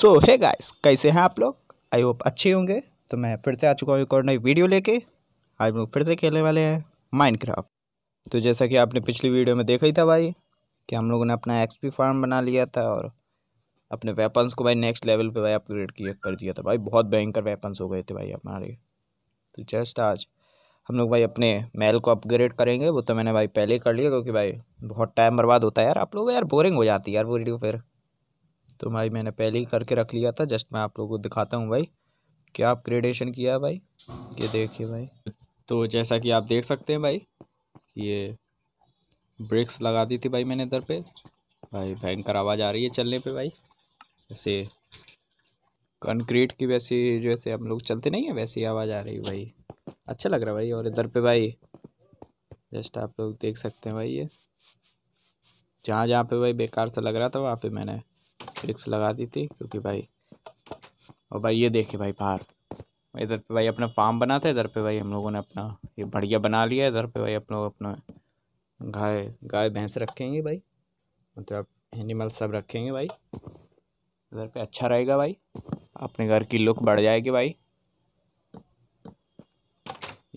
सो है गाइस कैसे हैं आप लोग आई होप अच्छे होंगे तो मैं फिर से आ चुका हूँ एक और नई वीडियो लेके आज लोग फिर से खेलने वाले हैं माइनक्राफ्ट तो जैसा कि आपने पिछली वीडियो में देखा ही था भाई कि हम लोगों ने अपना एक्सपी फार्म बना लिया था और अपने वेपन्स को भाई नेक्स्ट लेवल पर भाई अपग्रेड किया कर दिया था भाई बहुत भयंकर वेपन्स हो गए थे भाई हमारे तो जस्ट आज हम लोग भाई अपने मेल को अपग्रेड करेंगे वो तो मैंने भाई पहले कर लिया क्योंकि भाई बहुत टाइम बर्बाद होता है यार आप लोग यार बोरिंग हो जाती है यार वो वीडियो फिर तो भाई मैंने पहले ही करके रख लिया था जस्ट मैं आप लोगों को दिखाता हूँ भाई क्या आप ग्रेडेशन किया भाई ये देखिए भाई तो जैसा कि आप देख सकते हैं भाई ये ब्रेक्स लगा दी थी भाई मैंने इधर पे भाई भयंकर आवाज़ आ रही है चलने पे भाई ऐसे कंक्रीट की वैसी जैसे हम लोग चलते नहीं है वैसी आवाज़ आ रही है भाई अच्छा लग रहा है भाई और इधर पे भाई जस्ट आप लोग देख सकते हैं भाई ये जहाँ जहाँ पे भाई बेकार सा लग रहा था वहाँ पे मैंने ब्रिक्स लगा दी थी क्योंकि भाई और भाई ये देखिए भाई बाहर इधर पे भाई अपना फार्म बना था इधर पे भाई हम लोगों ने अपना ये बढ़िया बना लिया इधर पे भाई अपना अपना गाय गाय भैंस रखेंगे भाई मतलब एनिमल सब रखेंगे भाई इधर पे अच्छा रहेगा भाई अपने घर की लुक बढ़ जाएगी भाई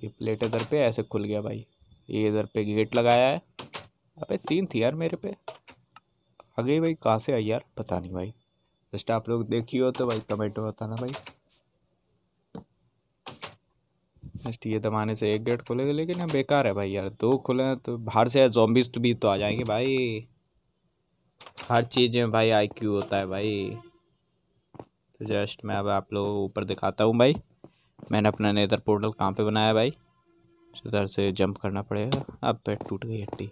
ये प्लेट इधर पे ऐसे खुल गया भाई ये इधर पे गेट लगाया है अबे तीन थी यार मेरे पे आगे भाई कहाँ से आई यार पता नहीं भाई जस्ट आप लोग देखी हो तो भाई कमेंट में बताना भाई जस्ट ये दबाने से एक गेट खुलेगा लेकिन यहाँ बेकार है भाई यार दो खुले हैं तो बाहर से जॉम्बिस तो भी तो आ जाएंगे भाई हर चीज़ में भाई आईक्यू होता है भाई तो जस्ट मैं अब आप लोग ऊपर दिखाता हूँ भाई मैंने अपना नेदर पोर्टल कहाँ पे बनाया भाई उधर से जंप करना पड़ेगा अब पे टूट गई हड्डी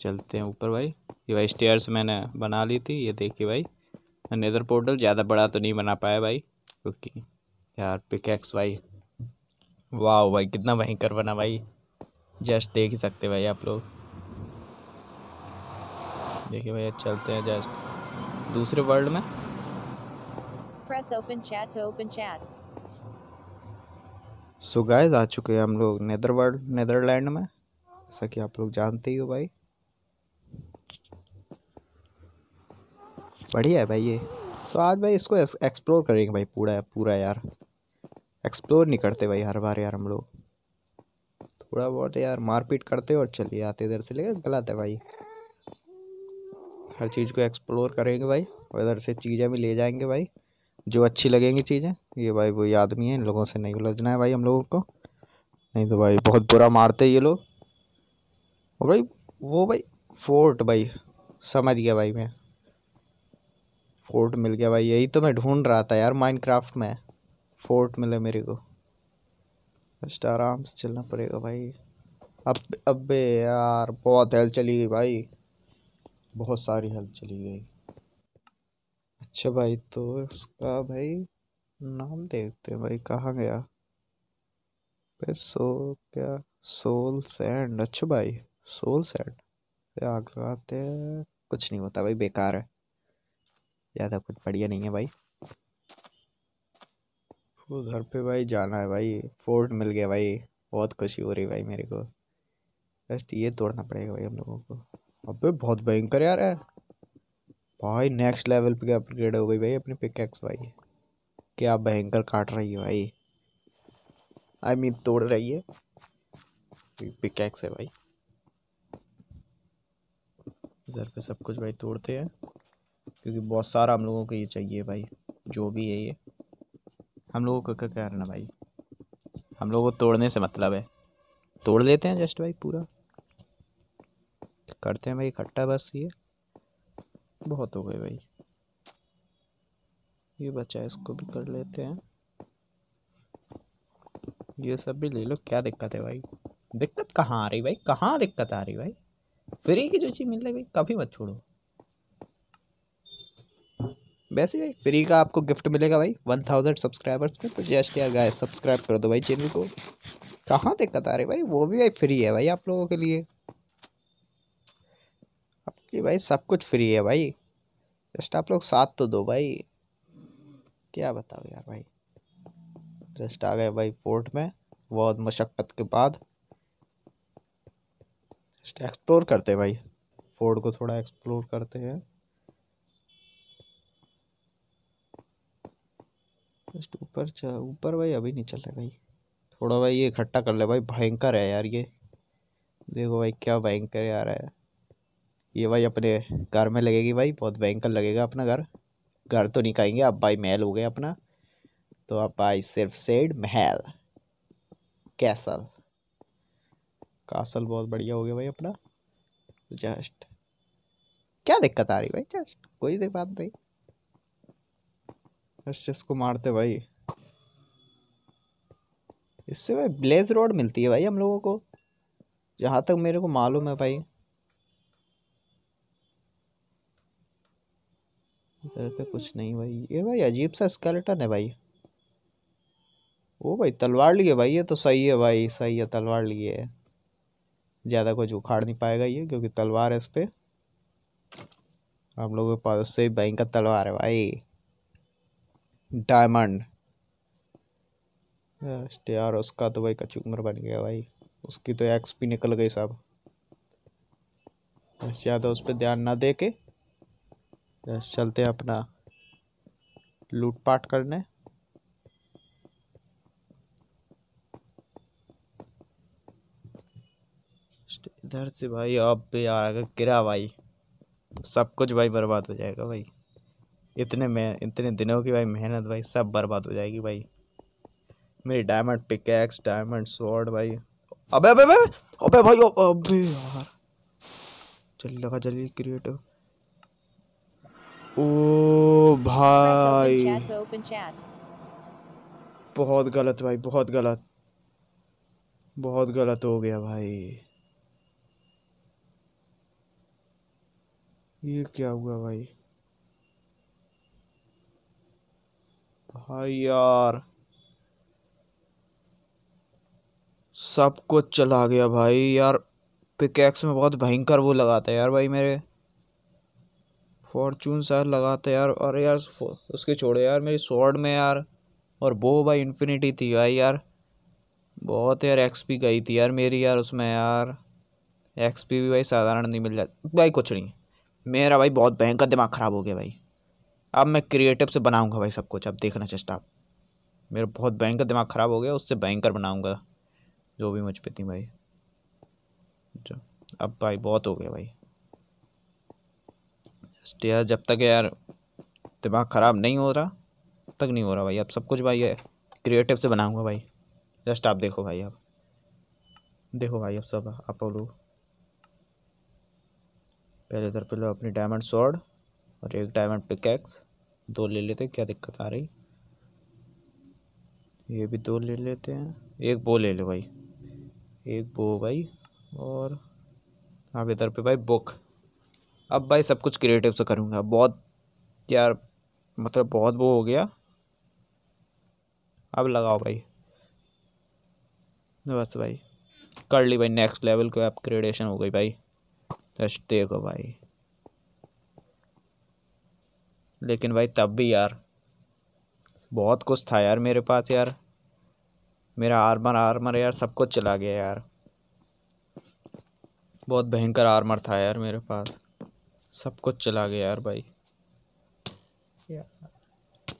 चलते हैं ऊपर भाई ये भाई स्टेयर्स मैंने बना ली थी ये देखिए भाई नेदर पोर्टल ज़्यादा बड़ा तो नहीं बना पाया भाई क्योंकि यार पिकैक्स भाई वाह भाई कितना भयंकर बना भाई जस्ट देख ही सकते भाई आप लोग देखिए भाई चलते हैं जस्ट दूसरे वर्ल्ड में press open chat open chat so guys आ चुके हैं हम लोग नेदर वर्ल्ड नेदरलैंड में जैसा कि आप लोग जानते ही हो भाई बढ़िया है भाई ये सो आज भाई इसको एक्सप्लोर करेंगे भाई पूरा पूरा यार एक्सप्लोर नहीं करते भाई हर बार यार हम लोग थोड़ा बहुत यार मारपीट करते और चलिए आते इधर से लेकिन गलत है भाई हर चीज़ को एक्सप्लोर करेंगे भाई और इधर से चीज़ें भी ले जाएंगे भाई जो अच्छी लगेंगी चीज़ें ये भाई वही आदमी है इन लोगों से नहीं उलझना है भाई हम लोगों को नहीं तो भाई बहुत बुरा मारते ये लोग और भाई वो भाई फोर्ट भाई समझ गया भाई मैं फोर्ट मिल गया भाई यही तो मैं ढूंढ रहा था यार माइनक्राफ्ट में फोर्ट मिले मेरे को जस्ट आराम से चलना पड़ेगा भाई अब अबे यार बहुत हेल्थ चली गई भाई बहुत सारी हेल्थ चली गई अच्छा भाई तो इसका भाई नाम देखते हैं भाई कहाँ गया सो क्या सोल सैंड अच्छा भाई सोल सैंड आग लगाते हैं कुछ नहीं होता भाई बेकार है ज़्यादा कुछ बढ़िया नहीं है भाई उधर पे भाई जाना है भाई फोर्ट मिल गया भाई बहुत खुशी हो रही भाई मेरे को बस ये तोड़ना पड़ेगा भाई हम लोगों को अबे बहुत भयंकर यार है भाई नेक्स्ट लेवल पे अपग्रेड हो गई भाई अपनी पिकैक्स भाई क्या भयंकर काट रही है भाई आई I मीन mean, तोड़ रही है पिकैक्स है भाई इधर पे सब कुछ भाई तोड़ते हैं क्योंकि बहुत सारा हम लोगों को ये चाहिए भाई जो भी है ये हम लोगों को क्या करना भाई हम लोगों को तोड़ने से मतलब है तोड़ लेते हैं जस्ट भाई पूरा करते हैं भाई इकट्ठा बस ये बहुत हो गए भाई ये बचा है इसको भी कर लेते हैं ये सब भी ले लो क्या दिक्कत है भाई दिक्कत कहाँ आ रही भाई कहाँ दिक्कत आ रही भाई फ्री की जो चीज़ मिल रही भाई कभी मत छोड़ो वैसे भाई फ्री का आपको गिफ्ट मिलेगा भाई वन थाउजेंड सब्सक्राइबर्स में तो जस्ट यार गाय सब्सक्राइब कर दो भाई चैनल को कहाँ दिक्कत आ रही भाई वो भी भाई फ्री है भाई आप लोगों के लिए आपकी भाई सब कुछ फ्री है भाई जस्ट आप लोग साथ तो दो भाई क्या बताओ यार भाई जस्ट आ गए भाई पोर्ट में बहुत मशक्क़त के बाद जस्ट एक्सप्लोर करते हैं भाई फोर्ड को थोड़ा एक्सप्लोर करते हैं जस्ट ऊपर चल ऊपर भाई अभी नहीं चल रहा भाई थोड़ा भाई ये इकट्ठा कर ले भाई भयंकर है यार ये देखो भाई क्या भयंकर आ रहा है ये भाई अपने घर में लगेगी भाई बहुत भयंकर लगेगा अपना घर घर तो नहीं खाएंगे अब भाई महल हो गया अपना तो अब भाई सिर्फ सेड महल कैसल कासल बहुत बढ़िया हो गया भाई अपना जस्ट क्या दिक्कत आ रही भाई जस्ट कोई दिक्कत नहीं एस को मारते भाई इससे भाई ब्लेज रोड मिलती है भाई हम लोगों को जहाँ तक मेरे को मालूम है भाई इधर पे कुछ नहीं भाई ये भाई अजीब सा स्केलेटन है भाई वो भाई तलवार लिए भाई ये तो सही है भाई सही है तलवार लिए ज़्यादा कुछ उखाड़ नहीं पाएगा ये क्योंकि तलवार है इस पर हम लोगों के पास उससे बैंक का तलवार है भाई डायमंड यार उसका तो भाई कच्ची उम्र बन गया भाई उसकी तो एक्स भी निकल गई साहब ज़्यादा उस पर ध्यान ना दे के चलते हैं अपना लूटपाट करने इधर से भाई अब भी आ गिरा भाई सब कुछ भाई बर्बाद हो जाएगा भाई इतने में इतने दिनों की भाई मेहनत भाई सब बर्बाद हो जाएगी भाई मेरी डायमंड पिकैक्स डायमंड स्वॉर्ड भाई अबे अबे अबे अबे भाई अबे यार चल लगा जल्दी क्रिएट ओ भाई बहुत गलत भाई बहुत गलत बहुत गलत हो गया भाई ये क्या हुआ भाई भाई यार सब कुछ चला गया भाई यार पिकैक्स में बहुत भयंकर वो लगाता है यार भाई मेरे फॉर्चून सर लगाते यार और यार उसके छोड़े यार मेरी स्वॉर्ड में यार और वो भाई इन्फिनिटी थी भाई यार बहुत यार एक्सपी गई थी यार मेरी यार उसमें यार एक्सपी भी भाई साधारण नहीं मिल जाती भाई कुछ नहीं मेरा भाई बहुत भयंकर दिमाग ख़राब हो गया भाई अब मैं क्रिएटिव से बनाऊँगा भाई सब कुछ अब देखना चेस्ट आप मेरा बहुत भयंकर दिमाग ख़राब हो गया उससे भयंकर बनाऊँगा जो भी मुझ पर थी भाई जो अब भाई बहुत हो गया भाई जस्ट यार जब तक यार दिमाग ख़राब नहीं हो रहा तक नहीं हो रहा भाई अब सब कुछ भाई क्रिएटिव से बनाऊँगा भाई जस्ट आप देखो भाई अब देखो भाई अब सब आप लोग पहले इधर पे लो अपनी डायमंड सॉर्ड और एक डायमंड पिकैक्स दो ले लेते हैं क्या दिक्कत आ रही ये भी दो ले लेते हैं एक वो ले लो भाई एक वो भाई और अब इधर पे भाई बुक अब भाई सब कुछ क्रिएटिव से करूँगा बहुत यार मतलब बहुत वो हो गया अब लगाओ भाई बस भाई कर ली भाई नेक्स्ट लेवल को अपग्रेडेशन हो गई भाई जस्ट देखो भाई लेकिन भाई तब भी यार बहुत कुछ था यार मेरे पास यार मेरा आर्मर आर्मर यार सब कुछ चला गया यार बहुत भयंकर आर्मर था यार मेरे पास सब कुछ चला गया यार भाई यार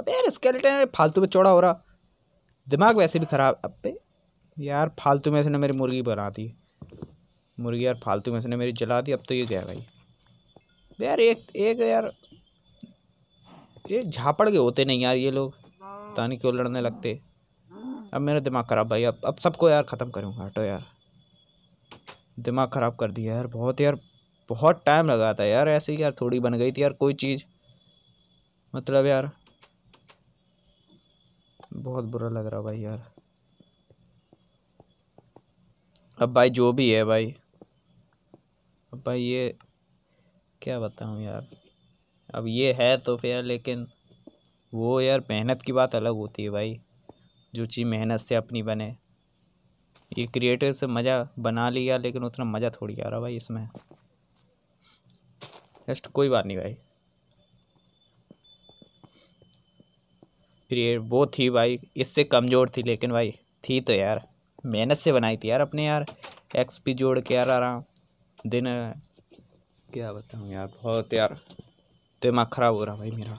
अबे यार स्केलेटन फालतू में चौड़ा हो रहा दिमाग वैसे भी ख़राब अबे यार फालतू में ना मेरी मुर्गी बना दी मुर्गी यार फालतू में ना मेरी जला दी अब तो ये गया भाई यार एक एक यार ये झापड़ के होते नहीं यार ये लोग पता नहीं क्यों लड़ने लगते अब मेरा दिमाग ख़राब भाई अब अब सबको यार ख़त्म करूँगा हटो यार दिमाग ख़राब कर दिया यार बहुत यार बहुत टाइम लगा था यार ऐसे ही यार थोड़ी बन गई थी यार कोई चीज़ मतलब यार बहुत बुरा लग रहा भाई यार अब भाई जो भी है भाई अब भाई ये क्या बताऊँ यार अब ये है तो फिर लेकिन वो यार मेहनत की बात अलग होती है भाई जो चीज़ मेहनत से अपनी बने ये क्रिएटिव से मज़ा बना लिया लेकिन उतना मज़ा थोड़ी आ रहा भाई इसमें जस्ट कोई बात नहीं भाई क्रिएट वो थी भाई इससे कमज़ोर थी लेकिन भाई थी तो यार मेहनत से बनाई थी यार अपने यार एक्सपी जोड़ के यार रहा दिन क्या बताऊँ यार बहुत यार दिमाग ख़राब हो रहा भाई मेरा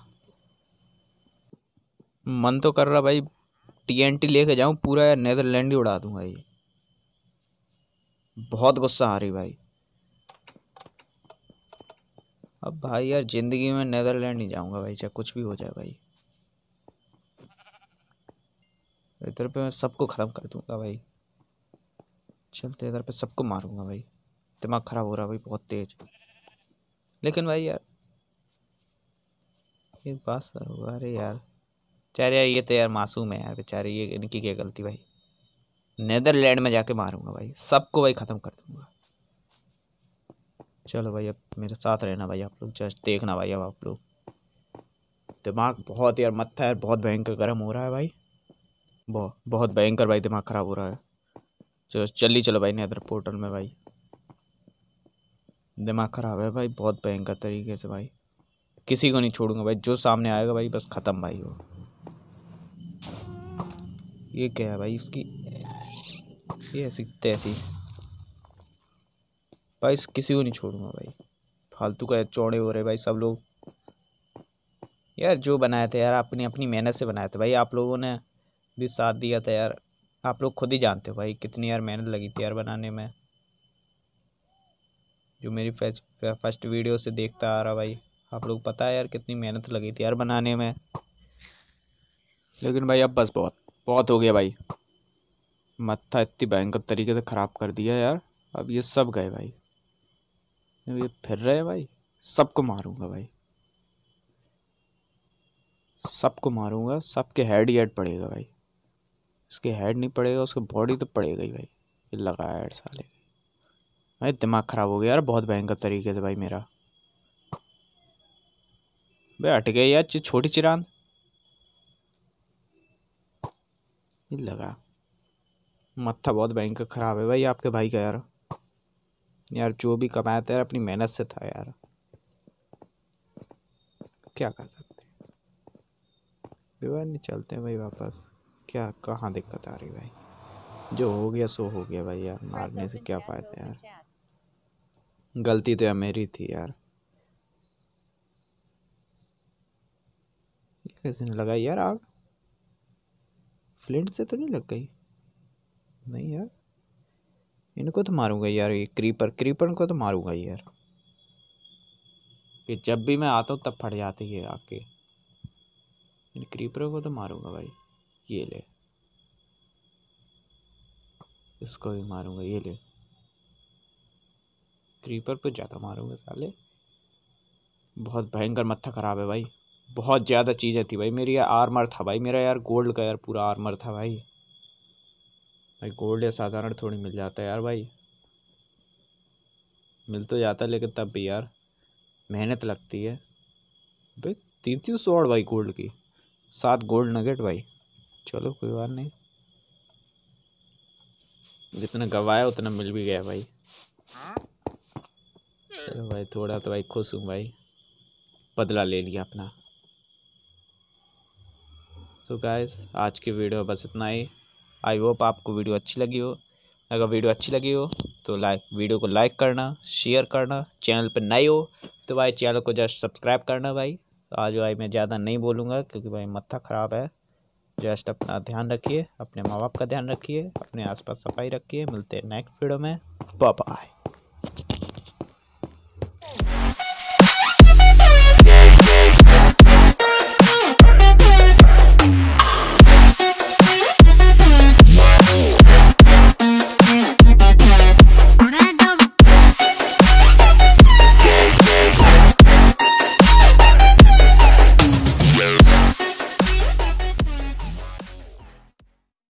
मन तो कर रहा भाई टी एन टी लेके जाऊं पूरा यार नेदरलैंड ही उड़ा दूंगा ये बहुत गुस्सा आ रही भाई अब भाई यार ज़िंदगी में नेदरलैंड नहीं जाऊंगा भाई चाहे कुछ भी हो जाए भाई इधर पे मैं सबको ख़त्म कर दूंगा भाई चलते इधर पे सबको मारूंगा भाई दिमाग ख़राब हो रहा भाई बहुत तेज़ लेकिन भाई यार एक बात सर अरे यार चार यार ये तो यार मासूम है यार बेचारे ये इनकी क्या गलती भाई नदरलैंड में जाके मारूंगा भाई सबको भाई ख़त्म कर दूंगा चलो भाई अब मेरे साथ रहना भाई आप लोग जस्ट देखना भाई अब आप लोग दिमाग बहुत यार है यार बहुत भयंकर गर्म हो रहा है भाई बहुत बहुत भयंकर भाई दिमाग ख़राब हो रहा है चलो चल चलो भाई नदर पोर्टल में भाई दिमाग ख़राब है भाई बहुत भयंकर तरीके से भाई किसी को नहीं छोड़ूंगा भाई जो सामने आएगा भाई बस ख़त्म भाई वो ये क्या है भाई इसकी ये ऐसी तैसी भाई किसी को नहीं छोड़ूंगा भाई फालतू का चौड़े हो रहे भाई सब लोग यार जो बनाए थे यार अपनी अपनी मेहनत से बनाए थे भाई आप लोगों ने भी साथ दिया था यार आप लोग खुद ही जानते हो भाई कितनी यार मेहनत लगी थी यार बनाने में जो मेरी फर्स्ट वीडियो से देखता आ रहा भाई आप लोग पता है यार कितनी मेहनत लगी थी यार बनाने में लेकिन भाई अब बस बहुत बहुत हो गया भाई मत्था इतनी भयंकर तरीके से ख़राब कर दिया यार अब ये सब गए भाई ये फिर रहे भाई सबको मारूंगा भाई सबको मारूंगा सबके हेड ही हेड पड़ेगा भाई इसके हेड नहीं पड़ेगा उसके बॉडी तो पड़ेगा ही भाई ये लगाया हेड साले भाई दिमाग ख़राब हो गया यार बहुत भयंकर तरीके से भाई मेरा हट गए यार छोटी चिरान लगा मत्था बहुत भयंकर ख़राब है भाई आपके भाई का यार यार जो भी कमाया था यार अपनी मेहनत से था यार क्या कर सकते नहीं चलते हैं भाई वापस क्या कहाँ दिक्कत आ रही भाई जो हो गया सो हो गया भाई यार मारने से क्या फ़ायदा यार गलती तो यार मेरी थी यार कैसे नहीं लगाई यार आग फ्लिंट से तो नहीं लग गई नहीं यार इनको तो मारूंगा यार ये क्रीपर क्रीपर को तो मारूंगा यार कि जब भी मैं आता हूँ तब फट जाती है आके इन क्रीपरों को तो मारूंगा भाई ये ले इसको भी मारूंगा ये ले क्रीपर पर ज़्यादा मारूंगा साले बहुत भयंकर मत्था खराब है भाई बहुत ज़्यादा चीज़ें थी भाई मेरी यार आर्मर था भाई मेरा यार गोल्ड का यार पूरा आर्मर था भाई भाई गोल्ड या साधारण थोड़ी मिल जाता है यार भाई मिल तो जाता है लेकिन तब भी यार मेहनत लगती है भाई तीन तीन सौ और भाई गोल्ड की सात गोल्ड नगेट भाई चलो कोई बात नहीं जितना गवाया उतना मिल भी गया भाई चलो भाई थोड़ा तो भाई खुश हूँ भाई बदला ले लिया अपना सो so गाइस आज की वीडियो बस इतना ही आई होप आपको वीडियो अच्छी लगी हो अगर वीडियो अच्छी लगी हो तो लाइक वीडियो को लाइक करना शेयर करना चैनल पर नए हो तो भाई चैनल को जस्ट सब्सक्राइब करना भाई आज भाई मैं ज़्यादा नहीं बोलूँगा क्योंकि भाई मत्था ख़राब है जस्ट अपना ध्यान रखिए अपने माँ बाप का ध्यान रखिए अपने आसपास सफाई रखिए मिलते हैं नेक्स्ट वीडियो में बाय